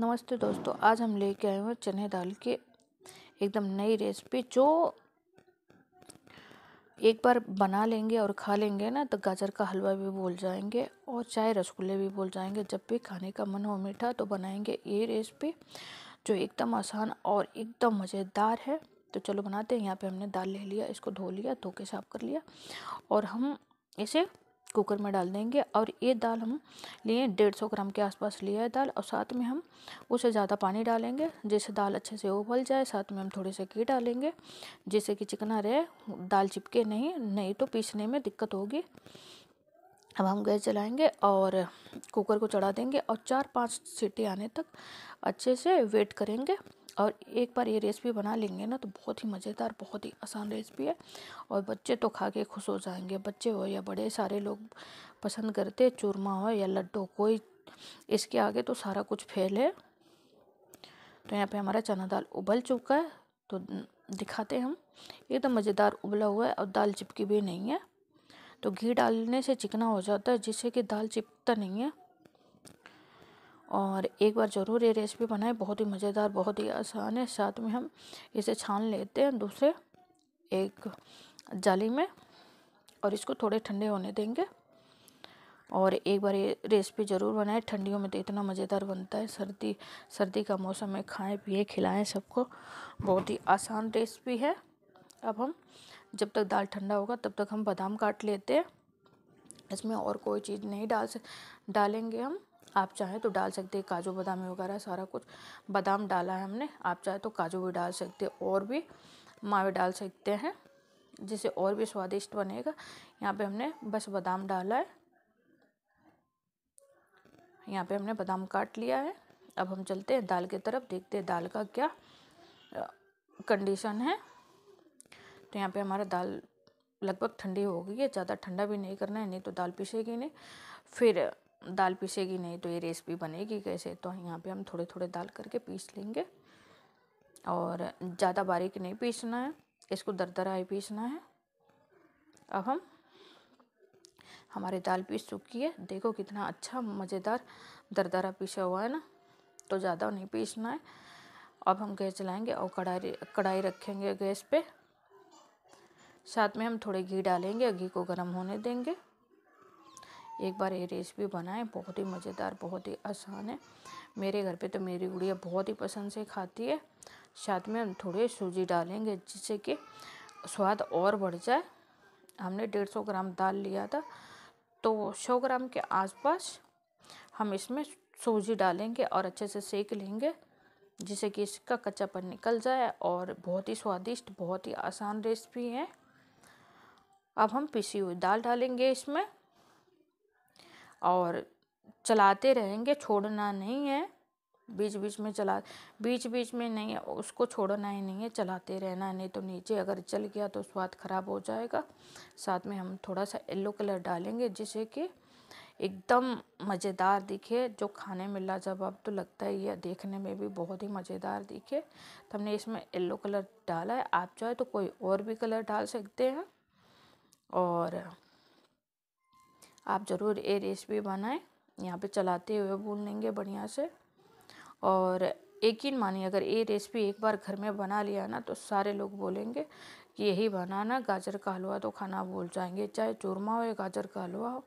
नमस्ते दोस्तों आज हम लेके आए हैं चने दाल की एकदम नई रेसिपी जो एक बार बना लेंगे और खा लेंगे ना तो गाजर का हलवा भी बोल जाएंगे और चाहे रसगुल्ले भी बोल जाएंगे जब भी खाने का मन हो मीठा तो बनाएंगे ये रेसिपी जो एकदम आसान और एकदम मज़ेदार है तो चलो बनाते हैं यहाँ पे हमने दाल ले लिया इसको धो लिया धो के साफ़ कर लिया और हम इसे कुकर में डाल देंगे और ये दाल हम लिए डेढ़ सौ ग्राम के आसपास लिया है दाल और साथ में हम उसे ज़्यादा पानी डालेंगे जिससे दाल अच्छे से उबल जाए साथ में हम थोड़े से घी डालेंगे जिससे कि चिकना रहे दाल चिपके नहीं नहीं तो पीसने में दिक्कत होगी अब हम गैस जलाएंगे और कुकर को चढ़ा देंगे और चार पाँच सीटी आने तक अच्छे से वेट करेंगे और एक बार ये रेसिपी बना लेंगे ना तो बहुत ही मज़ेदार बहुत ही आसान रेसिपी है और बच्चे तो खा के खुश हो जाएंगे बच्चे हो या बड़े सारे लोग पसंद करते चूरमा हो या लड्डू कोई इसके आगे तो सारा कुछ फेल है तो यहाँ पे हमारा चना दाल उबल चुका है तो दिखाते हैं हम एकदम तो मज़ेदार उबला हुआ है और दाल चिपकी भी नहीं है तो घी डालने से चिकना हो जाता है जिससे कि दाल चिपकता नहीं है और एक बार ज़रूर ये रेसिपी बनाएं बहुत ही मज़ेदार बहुत ही आसान है साथ में हम इसे छान लेते हैं दूसरे एक जाली में और इसको थोड़े ठंडे होने देंगे और एक बार ये रेसिपी ज़रूर बनाएं ठंडियों में तो इतना मज़ेदार बनता है सर्दी सर्दी का मौसम में खाएं पिए खिलाएं सबको बहुत ही आसान रेसिपी है अब हम जब तक दाल ठंडा होगा तब तक हम बादाम काट लेते हैं इसमें और कोई चीज़ नहीं डाल डालेंगे हम आप चाहें तो डाल सकते हैं काजू बादाम वगैरह सारा कुछ बादाम डाला है हमने आप चाहें तो काजू भी डाल सकते हैं और भी मावे डाल सकते हैं जिसे और भी स्वादिष्ट बनेगा यहाँ पे हमने बस बादाम डाला है यहाँ पे हमने बादाम काट लिया है अब हम चलते हैं दाल की तरफ देखते हैं दाल का क्या कंडीशन है तो यहाँ पे हमारा दाल लगभग ठंडी हो गई है ज़्यादा ठंडा भी नहीं करना है नहीं तो दाल पिसेगी नहीं फिर दाल पीसेगी नहीं तो ये रेसिपी बनेगी कैसे तो यहाँ पे हम थोड़े थोड़े दाल करके पीस लेंगे और ज़्यादा बारीक नहीं पीसना है इसको दरदरा ही पीसना है अब हम हमारी दाल पीस चुकी है देखो कितना अच्छा मज़ेदार दरदरा पीसा हुआ है ना तो ज़्यादा नहीं पीसना है अब हम गैस चलाएँगे और कढ़ाई कढ़ाई रखेंगे गैस पे साथ में हम थोड़े घी डालेंगे घी को गर्म होने देंगे एक बार ये रेसिपी बनाएं बहुत ही मज़ेदार बहुत ही आसान है मेरे घर पे तो मेरी गुड़िया बहुत ही पसंद से खाती है साथ में हम थोड़े सूजी डालेंगे जिससे कि स्वाद और बढ़ जाए हमने डेढ़ सौ ग्राम दाल लिया था तो सौ ग्राम के आसपास हम इसमें सूजी डालेंगे और अच्छे से सेक लेंगे जिससे कि इसका कच्चापन निकल जाए और बहुत ही स्वादिष्ट बहुत ही आसान रेसिपी है अब हम पिसी हुई दाल डालेंगे इसमें और चलाते रहेंगे छोड़ना नहीं है बीच बीच में चला बीच बीच में नहीं उसको छोड़ना ही नहीं है चलाते रहना है नहीं तो नीचे अगर चल गया तो स्वाद ख़राब हो जाएगा साथ में हम थोड़ा सा येल्लो कलर डालेंगे जिससे कि एकदम मज़ेदार दिखे जो खाने में लाजवाब तो लगता ही है देखने में भी बहुत ही मज़ेदार दिखे तो हमने इसमें येल्लो कलर डाला है आप चाहे तो कोई और भी कलर डाल सकते हैं और आप ज़रूर ये रेसिपी बनाएं यहाँ पे चलाते हुए भून लेंगे बढ़िया से और यकीन मानिए अगर ये रेसिपी एक बार घर में बना लिया ना तो सारे लोग बोलेंगे कि यही बनाना गाजर का हलवा तो खाना भूल जाएंगे चाहे चूरमा हो या गाजर का हलवा हो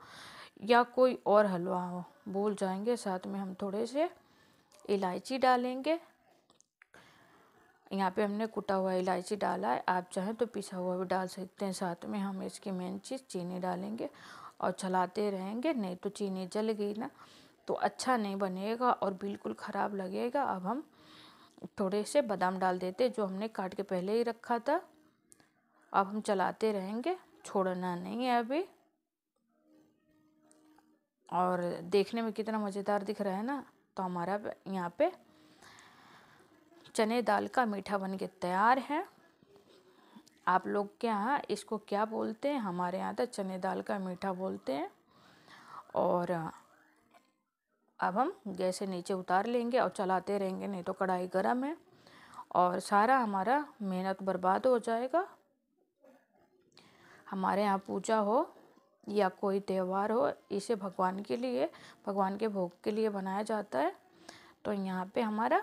या कोई और हलवा हो भूल जाएंगे साथ में हम थोड़े से इलायची डालेंगे यहाँ पे हमने कुटा हुआ इलायची डाला है आप चाहें तो पिसा हुआ भी डाल सकते हैं साथ में हम इसकी मेन चीज़ चीनी डालेंगे और चलाते रहेंगे नहीं तो चीनी जल गई ना तो अच्छा नहीं बनेगा और बिल्कुल ख़राब लगेगा अब हम थोड़े से बादाम डाल देते जो हमने काट के पहले ही रखा था अब हम चलाते रहेंगे छोड़ना नहीं है अभी और देखने में कितना मज़ेदार दिख रहा है ना तो हमारा यहाँ पे चने दाल का मीठा बन के तैयार है आप लोग के यहाँ इसको क्या बोलते हैं हमारे यहाँ तो चने दाल का मीठा बोलते हैं और अब हम गैस से नीचे उतार लेंगे और चलाते रहेंगे नहीं तो कढ़ाई गर्म है और सारा हमारा मेहनत बर्बाद हो जाएगा हमारे यहाँ पूजा हो या कोई त्यौहार हो इसे भगवान के लिए भगवान के भोग के लिए बनाया जाता है तो यहाँ पे हमारा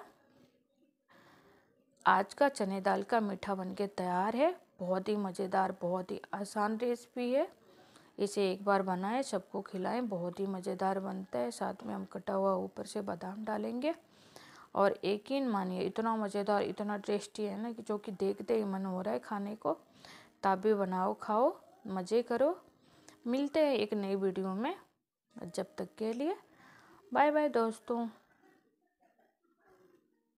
आज का चने दाल का मीठा बनके तैयार है बहुत ही मज़ेदार बहुत ही आसान रेसिपी है इसे एक बार बनाएं सबको खिलाएं बहुत ही मज़ेदार बनता है साथ में हम कटा हुआ ऊपर से बादाम डालेंगे और ही मानिए इतना मज़ेदार इतना टेस्टी है ना कि जो कि देखते ही मन हो रहा है खाने को तब भी बनाओ खाओ मज़े करो मिलते हैं एक नई वीडियो में जब तक के लिए बाय बाय दोस्तों